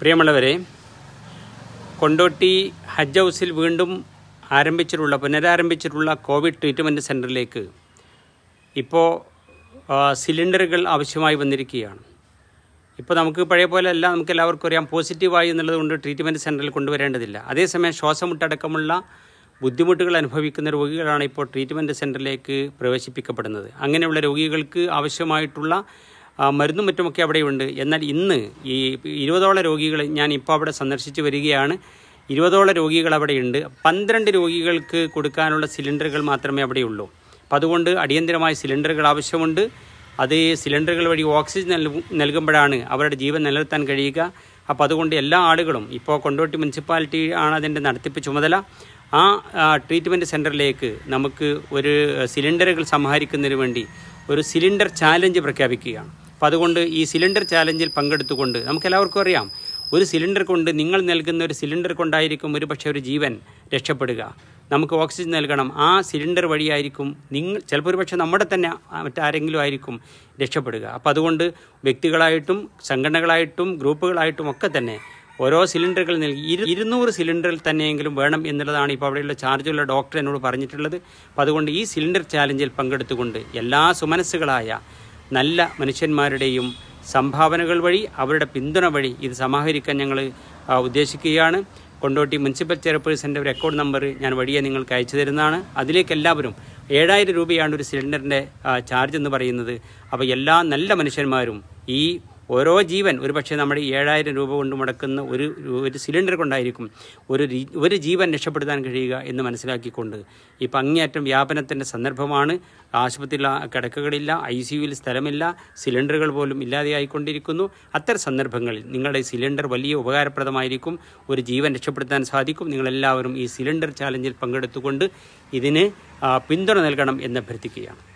പ്രിയമുള്ളവരെ കൊണ്ടോട്ടി ഹജ്ജ് ഹൗസിൽ വീണ്ടും ആരംഭിച്ചിട്ടുള്ള പുനരാരംഭിച്ചിട്ടുള്ള കോവിഡ് ട്രീറ്റ്മെൻറ്റ് സെൻറ്ററിലേക്ക് ഇപ്പോൾ സിലിണ്ടറുകൾ ആവശ്യമായി വന്നിരിക്കുകയാണ് ഇപ്പോൾ നമുക്ക് പഴയ പോലെ അല്ല നമുക്ക് എല്ലാവർക്കും അറിയാം പോസിറ്റീവായി എന്നുള്ളത് കൊണ്ട് ട്രീറ്റ്മെൻറ്റ് സെൻറ്ററിൽ കൊണ്ടുവരേണ്ടതില്ല അതേസമയം ശ്വാസമുട്ടടക്കമുള്ള ബുദ്ധിമുട്ടുകൾ അനുഭവിക്കുന്ന രോഗികളാണ് ഇപ്പോൾ ട്രീറ്റ്മെൻറ്റ് സെൻറ്ററിലേക്ക് പ്രവേശിപ്പിക്കപ്പെടുന്നത് അങ്ങനെയുള്ള രോഗികൾക്ക് ആവശ്യമായിട്ടുള്ള മരുന്നും മറ്റുമൊക്കെ അവിടെയുണ്ട് എന്നാൽ ഇന്ന് ഈ ഇരുപതോളം രോഗികൾ ഞാൻ ഇപ്പോൾ അവിടെ സന്ദർശിച്ച് വരികയാണ് ഇരുപതോളം രോഗികൾ അവിടെയുണ്ട് പന്ത്രണ്ട് രോഗികൾക്ക് കൊടുക്കാനുള്ള സിലിണ്ടറുകൾ മാത്രമേ അവിടെയുള്ളൂ അപ്പം അതുകൊണ്ട് അടിയന്തിരമായ സിലിണ്ടറുകൾ ആവശ്യമുണ്ട് അത് സിലിണ്ടറുകൾ വഴി ഓക്സിജൻ നൽകുമ്പോഴാണ് അവരുടെ ജീവൻ നിലനിർത്താൻ കഴിയുക അപ്പോൾ അതുകൊണ്ട് എല്ലാ ആളുകളും ഇപ്പോൾ കൊണ്ടോട്ടി മുനിസിപ്പാലിറ്റി ആണ് അതിൻ്റെ നടത്തിപ്പ് ചുമതല ആ ട്രീറ്റ്മെൻറ്റ് സെൻറ്ററിലേക്ക് നമുക്ക് ഒരു സിലിണ്ടറുകൾ സംഹരിക്കുന്നതിന് വേണ്ടി ഒരു സിലിണ്ടർ ചാലഞ്ച് പ്രഖ്യാപിക്കുകയാണ് അപ്പം അതുകൊണ്ട് ഈ സിലിണ്ടർ ചാലഞ്ചിൽ പങ്കെടുത്തുകൊണ്ട് നമുക്കെല്ലാവർക്കും അറിയാം ഒരു സിലിണ്ടർ കൊണ്ട് നിങ്ങൾ നൽകുന്ന ഒരു സിലിണ്ടർ കൊണ്ടായിരിക്കും പക്ഷേ ഒരു ജീവൻ രക്ഷപ്പെടുക നമുക്ക് ഓക്സിജൻ നൽകണം ആ സിലിണ്ടർ വഴിയായിരിക്കും നിങ്ങൾ ചിലപ്പോൾ പക്ഷേ നമ്മുടെ തന്നെ മറ്റാരെങ്കിലും ആയിരിക്കും രക്ഷപ്പെടുക അപ്പോൾ അതുകൊണ്ട് വ്യക്തികളായിട്ടും സംഘടനകളായിട്ടും ഗ്രൂപ്പുകളായിട്ടും ഒക്കെ തന്നെ ഓരോ സിലിണ്ടറുകൾ നൽകി ഇരു ഇരുന്നൂറ് സിലിണ്ടറിൽ തന്നെയെങ്കിലും വേണം എന്നുള്ളതാണ് ഇപ്പോൾ അവിടെയുള്ള ചാർജുള്ള ഡോക്ടർ എന്നോട് പറഞ്ഞിട്ടുള്ളത് അപ്പോൾ അതുകൊണ്ട് ഈ സിലിണ്ടർ ചാലഞ്ചിൽ പങ്കെടുത്തുകൊണ്ട് എല്ലാ സുമനസ്സുകളായ നല്ല മനുഷ്യന്മാരുടെയും സംഭാവനകൾ വഴി അവരുടെ പിന്തുണ വഴി ഇത് സമാഹരിക്കാൻ ഞങ്ങൾ ഉദ്ദേശിക്കുകയാണ് കൊണ്ടോട്ടി മുനിസിപ്പൽ ചെയർപേഴ്സൻ്റെ ഒരു അക്കൗണ്ട് നമ്പർ ഞാൻ വഴിയെ നിങ്ങൾക്ക് അയച്ചു തരുന്നതാണ് അതിലേക്ക് എല്ലാവരും ഏഴായിരം രൂപയാണ് ഒരു സിലിണ്ടറിൻ്റെ ചാർജ് എന്ന് പറയുന്നത് അപ്പോൾ എല്ലാ നല്ല മനുഷ്യന്മാരും ഈ ഓരോ ജീവൻ ഒരു പക്ഷേ നമ്മുടെ ഏഴായിരം രൂപ കൊണ്ട് മുടക്കുന്ന ഒരു ഒരു സിലിണ്ടർ കൊണ്ടായിരിക്കും ഒരു ഒരു ജീവൻ രക്ഷപ്പെടുത്താൻ കഴിയുക എന്ന് മനസ്സിലാക്കിക്കൊണ്ട് ഈ പങ്ങിയേറ്റം വ്യാപനത്തിൻ്റെ സന്ദർഭമാണ് ആശുപത്രിയിൽ കിടക്കുകളില്ല ഐ യുവിൽ സ്ഥലമില്ല സിലിണ്ടറുകൾ പോലും ഇല്ലാതെയായിക്കൊണ്ടിരിക്കുന്നു അത്തരം സന്ദർഭങ്ങളിൽ നിങ്ങളുടെ സിലിണ്ടർ വലിയ ഉപകാരപ്രദമായിരിക്കും ഒരു ജീവൻ രക്ഷപ്പെടുത്താൻ സാധിക്കും നിങ്ങളെല്ലാവരും ഈ സിലിണ്ടർ ചാലഞ്ചിൽ പങ്കെടുത്തുകൊണ്ട് ഇതിന് പിന്തുണ നൽകണം എന്ന് അഭ്യർത്ഥിക്കുകയാണ്